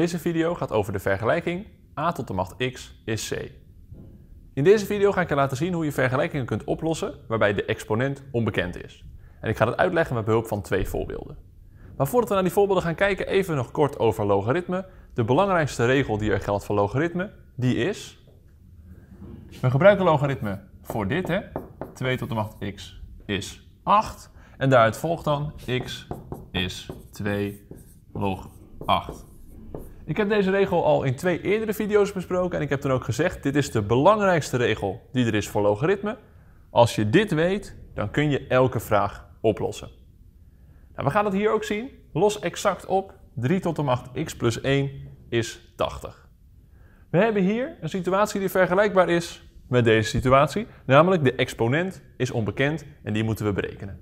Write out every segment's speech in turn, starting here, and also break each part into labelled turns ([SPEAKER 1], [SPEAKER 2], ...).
[SPEAKER 1] Deze video gaat over de vergelijking a tot de macht x is c. In deze video ga ik je laten zien hoe je vergelijkingen kunt oplossen waarbij de exponent onbekend is. En ik ga dat uitleggen met behulp van twee voorbeelden. Maar voordat we naar die voorbeelden gaan kijken, even nog kort over logaritme. De belangrijkste regel die er geldt voor logaritme, die is... We gebruiken logaritme voor dit, hè. 2 tot de macht x is 8. En daaruit volgt dan x is 2 log 8. Ik heb deze regel al in twee eerdere video's besproken en ik heb toen ook gezegd, dit is de belangrijkste regel die er is voor logaritme. Als je dit weet, dan kun je elke vraag oplossen. Nou, we gaan dat hier ook zien. Los exact op, 3 tot de macht x plus 1 is 80. We hebben hier een situatie die vergelijkbaar is met deze situatie, namelijk de exponent is onbekend en die moeten we berekenen.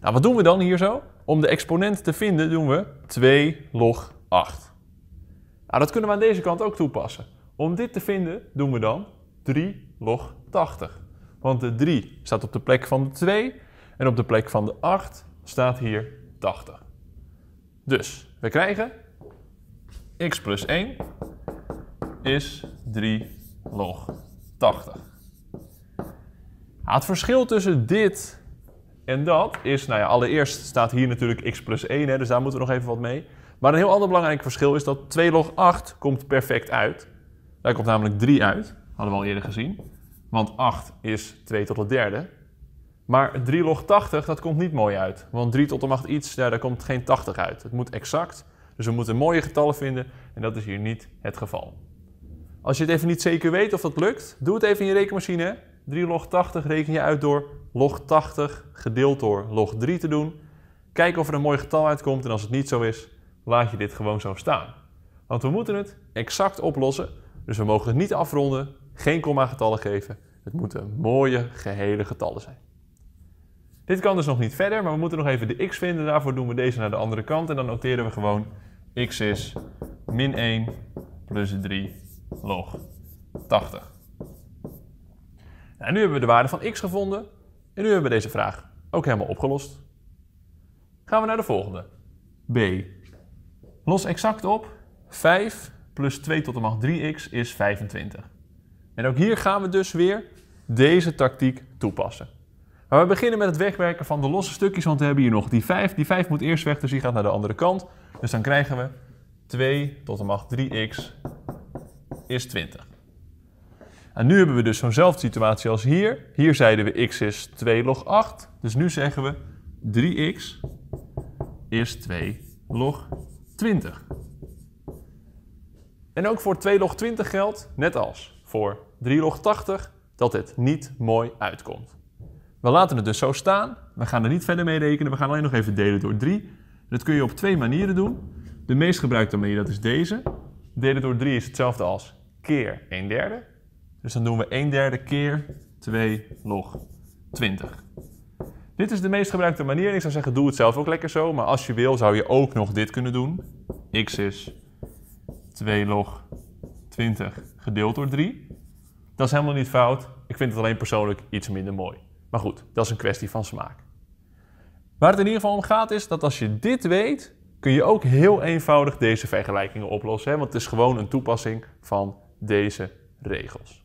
[SPEAKER 1] Nou, wat doen we dan hier zo? Om de exponent te vinden doen we 2 log 8. Nou, dat kunnen we aan deze kant ook toepassen. Om dit te vinden doen we dan 3 log 80. Want de 3 staat op de plek van de 2 en op de plek van de 8 staat hier 80. Dus we krijgen x plus 1 is 3 log 80. Nou, het verschil tussen dit en dat is, nou ja, allereerst staat hier natuurlijk x plus 1, hè, dus daar moeten we nog even wat mee. Maar een heel ander belangrijk verschil is dat 2 log 8 komt perfect uit. Daar komt namelijk 3 uit. Hadden we al eerder gezien. Want 8 is 2 tot de derde. Maar 3 log 80, dat komt niet mooi uit. Want 3 tot de macht iets, daar komt geen 80 uit. Het moet exact. Dus we moeten mooie getallen vinden. En dat is hier niet het geval. Als je het even niet zeker weet of dat lukt, doe het even in je rekenmachine. 3 log 80 reken je uit door log 80 gedeeld door log 3 te doen. Kijk of er een mooi getal uitkomt en als het niet zo is, laat je dit gewoon zo staan. Want we moeten het exact oplossen, dus we mogen het niet afronden, geen komma getallen geven. Het moeten mooie gehele getallen zijn. Dit kan dus nog niet verder, maar we moeten nog even de x vinden. Daarvoor doen we deze naar de andere kant en dan noteren we gewoon x is min 1 plus 3 log 80. En nu hebben we de waarde van x gevonden en nu hebben we deze vraag ook helemaal opgelost. Gaan we naar de volgende. B Los exact op. 5 plus 2 tot de macht 3x is 25. En ook hier gaan we dus weer deze tactiek toepassen. Maar we beginnen met het wegwerken van de losse stukjes, want we hebben hier nog die 5. Die 5 moet eerst weg, dus die gaat naar de andere kant. Dus dan krijgen we 2 tot de macht 3x is 20. En nu hebben we dus zo'nzelfde situatie als hier. Hier zeiden we x is 2 log 8. Dus nu zeggen we 3x is 2 log 20. En ook voor 2 log 20 geldt, net als voor 3 log 80, dat het niet mooi uitkomt. We laten het dus zo staan. We gaan er niet verder mee rekenen. We gaan alleen nog even delen door 3. Dat kun je op twee manieren doen. De meest gebruikte manier, dat is deze. Delen door 3 is hetzelfde als keer 1 derde. Dus dan doen we 1 derde keer 2 log 20. Dit is de meest gebruikte manier. Ik zou zeggen, doe het zelf ook lekker zo. Maar als je wil, zou je ook nog dit kunnen doen. x is 2 log 20 gedeeld door 3. Dat is helemaal niet fout. Ik vind het alleen persoonlijk iets minder mooi. Maar goed, dat is een kwestie van smaak. Waar het in ieder geval om gaat is dat als je dit weet, kun je ook heel eenvoudig deze vergelijkingen oplossen. Hè? Want het is gewoon een toepassing van deze regels.